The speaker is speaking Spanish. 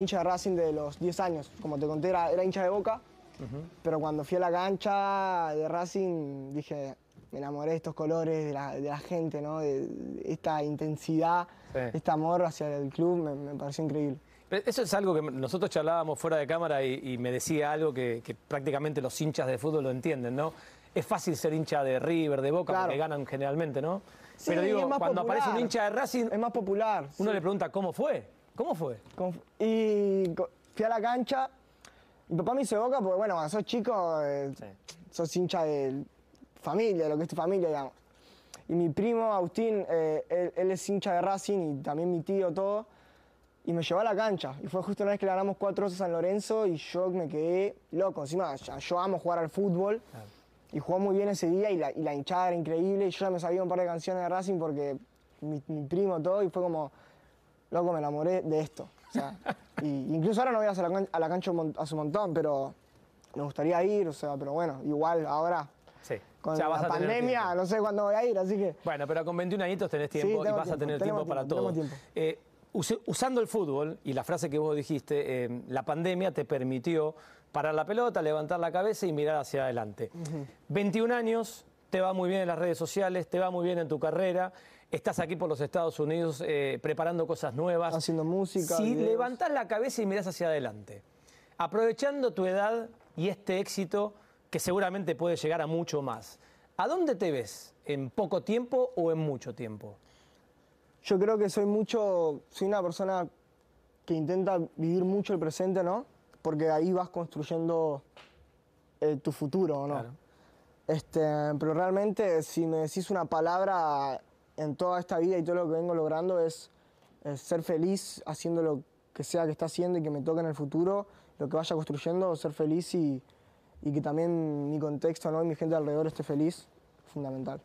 hincha de Racing de los 10 años. Como te conté, era, hincha de Boca, pero cuando fui a la cancha de Racing dije, me enamoré de estos colores, de la, gente, ¿no? De, esta intensidad, este amor hacia el club, me, pareció increíble. eso es algo que nosotros charlábamos fuera de cámara y, me decía algo que, prácticamente los hinchas de fútbol lo entienden, ¿no? Es fácil ser hincha de River, de Boca, porque ganan generalmente, ¿no? Sí, pero digo, cuando aparece un hincha de Racing... Es más popular. Uno le pregunta, ¿cómo fue? ¿Cómo fue? y fui a la cancha. Mi papá me hizo boca porque, bueno, cuando sos chico, eh, sos hincha de familia, de lo que es tu familia, digamos. Y mi primo, Agustín, eh, él, es hincha de Racing y también mi tío, todo. Y me llevó a la cancha. Y fue justo una vez que le ganamos cuatro a San Lorenzo y yo me quedé loco. Encima, yo amo jugar al fútbol. Ah. Y jugó muy bien ese día y la, hinchada era increíble. Y yo ya me sabía un par de canciones de Racing porque mi primo, todo. Y fue como, loco, me enamoré de esto. incluso ahora no voy a, la, a la cancha a su montón, pero me gustaría ir, o sea, pero bueno, igual ahora Sí. Con la pandemia, no sé cuándo voy a ir, así que. Bueno, pero con 21 añitos tenés tiempo y vas a tener tiempo, para todo. Eh, usando el fútbol y la frase que vos dijiste, eh, la pandemia te permitió parar la pelota, levantar la cabeza y mirar hacia adelante. 21 años, te va muy bien en las redes sociales, te va muy bien en tu carrera, estás aquí por los Estados Unidos eh, preparando cosas nuevas. Haciendo música. Si levantas la cabeza y miras hacia adelante, aprovechando tu edad y este éxito que seguramente puede llegar a mucho más, ¿a dónde te ves? ¿En poco tiempo o en mucho tiempo? Yo creo que soy mucho, soy una persona que intenta vivir mucho el presente, ¿no? Porque ahí vas construyendo eh, tu futuro, ¿no? Este, pero realmente si me decís una palabra en toda esta vida y todo lo que vengo logrando es, ser feliz haciendo lo que sea que está haciendo y que me toque en el futuro, lo que vaya construyendo, ser feliz y, que también mi contexto ¿no? y mi gente alrededor esté feliz, fundamental.